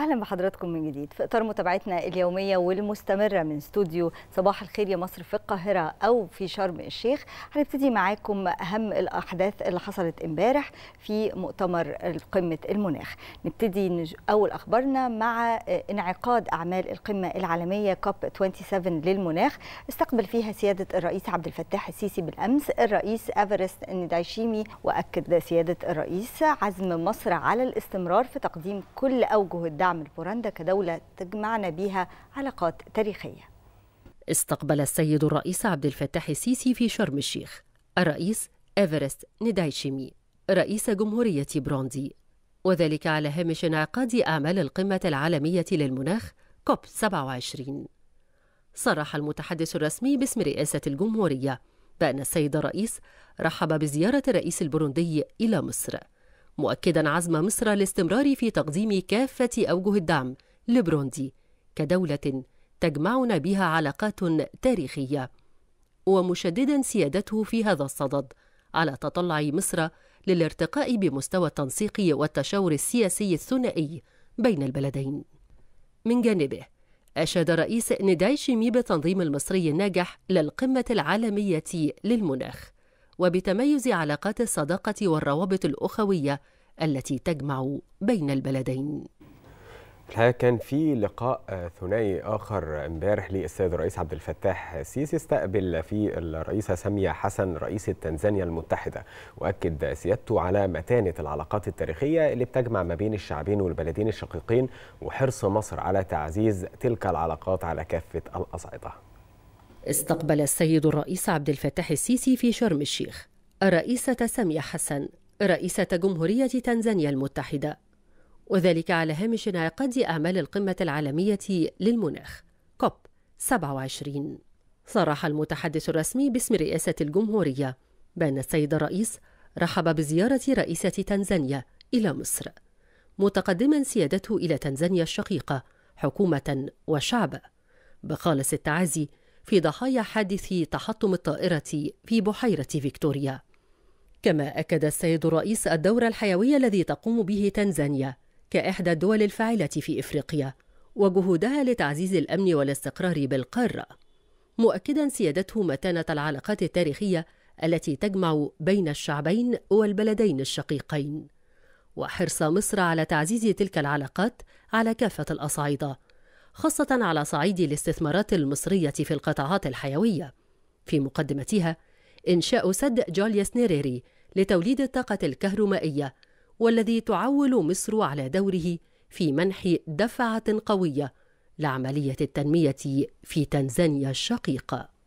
اهلا بحضراتكم من جديد في اطار متابعتنا اليوميه والمستمره من استوديو صباح الخير يا مصر في القاهره او في شرم الشيخ هنبتدي معاكم اهم الاحداث اللي حصلت امبارح في مؤتمر قمه المناخ نبتدي اول اخبارنا مع انعقاد اعمال القمه العالميه كوب 27 للمناخ استقبل فيها سياده الرئيس عبد الفتاح السيسي بالامس الرئيس افرست الندايشيمي واكد سياده الرئيس عزم مصر على الاستمرار في تقديم كل اوجه الدعم دعم البوراندا كدولة تجمعنا بها علاقات تاريخية استقبل السيد الرئيس عبد الفتاح السيسي في شرم الشيخ الرئيس إيفرست ندايشيمي رئيس جمهورية بروندي وذلك على هامش انعقاد أعمال القمة العالمية للمناخ كوب 27 صرح المتحدث الرسمي باسم رئاسة الجمهورية بأن السيد الرئيس رحب بزيارة الرئيس البروندي إلى مصر مؤكدا عزم مصر الاستمرار في تقديم كافة أوجه الدعم لبروندي كدولة تجمعنا بها علاقات تاريخية ومشددا سيادته في هذا الصدد على تطلع مصر للارتقاء بمستوى التنسيق والتشاور السياسي الثنائي بين البلدين من جانبه أشاد رئيس نداي شيمي بتنظيم المصري الناجح للقمة العالمية للمناخ وبتميز علاقات الصداقة والروابط الأخوية التي تجمع بين البلدين الحقيقه كان في لقاء ثنائي اخر امبارح للسيد الرئيس عبد الفتاح السيسي استقبل فيه الرئيسه ساميه حسن رئيسه تنزانيا المتحده واكد سيادته على متانه العلاقات التاريخيه اللي بتجمع ما بين الشعبين والبلدين الشقيقين وحرص مصر على تعزيز تلك العلاقات على كافه الاصعده استقبل السيد الرئيس عبد الفتاح السيسي في شرم الشيخ الرئيسة سامية حسن رئيسة جمهورية تنزانيا المتحدة وذلك على هامش انعقاد أعمال القمة العالمية للمناخ كوب 27 صرح المتحدث الرسمي باسم رئاسة الجمهورية بأن السيد الرئيس رحب بزيارة رئيسة تنزانيا إلى مصر متقدما سيادته إلى تنزانيا الشقيقة حكومة وشعب بخالص التعازي في ضحايا حادث تحطم الطائرة في بحيرة فيكتوريا كما أكد السيد الرئيس الدور الحيوي الذي تقوم به تنزانيا كإحدى الدول الفاعلة في إفريقيا وجهودها لتعزيز الأمن والاستقرار بالقارة مؤكدا سيادته متانة العلاقات التاريخية التي تجمع بين الشعبين والبلدين الشقيقين وحرص مصر على تعزيز تلك العلاقات على كافة الأصعدة خاصة على صعيد الاستثمارات المصرية في القطاعات الحيوية في مقدمتها إنشاء سد جوليس نيريري لتوليد الطاقة الكهرومائية والذي تعول مصر على دوره في منح دفعة قوية لعملية التنمية في تنزانيا الشقيقة